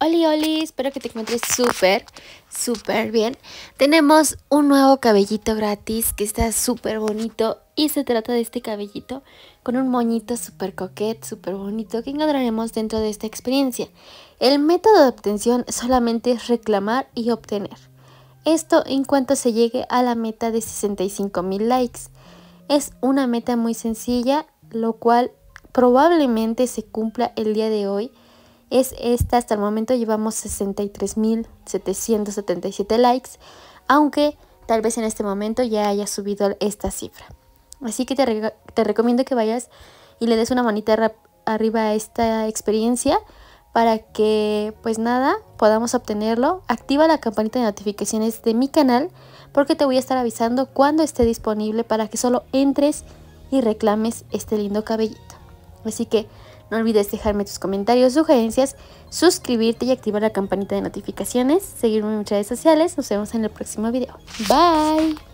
Oli, Oli, espero que te encuentres súper, súper bien. Tenemos un nuevo cabellito gratis que está súper bonito y se trata de este cabellito con un moñito súper coquet, súper bonito que encontraremos dentro de esta experiencia. El método de obtención solamente es reclamar y obtener. Esto en cuanto se llegue a la meta de 65 mil likes. Es una meta muy sencilla, lo cual probablemente se cumpla el día de hoy es esta. Hasta el momento llevamos 63.777 likes, aunque tal vez en este momento ya haya subido esta cifra. Así que te, te recomiendo que vayas y le des una manita arriba a esta experiencia para que pues nada podamos obtenerlo. Activa la campanita de notificaciones de mi canal porque te voy a estar avisando cuando esté disponible para que solo entres y reclames este lindo cabellito. Así que no olvides dejarme tus comentarios, sugerencias, suscribirte y activar la campanita de notificaciones, seguirme en mis redes sociales. Nos vemos en el próximo video. Bye.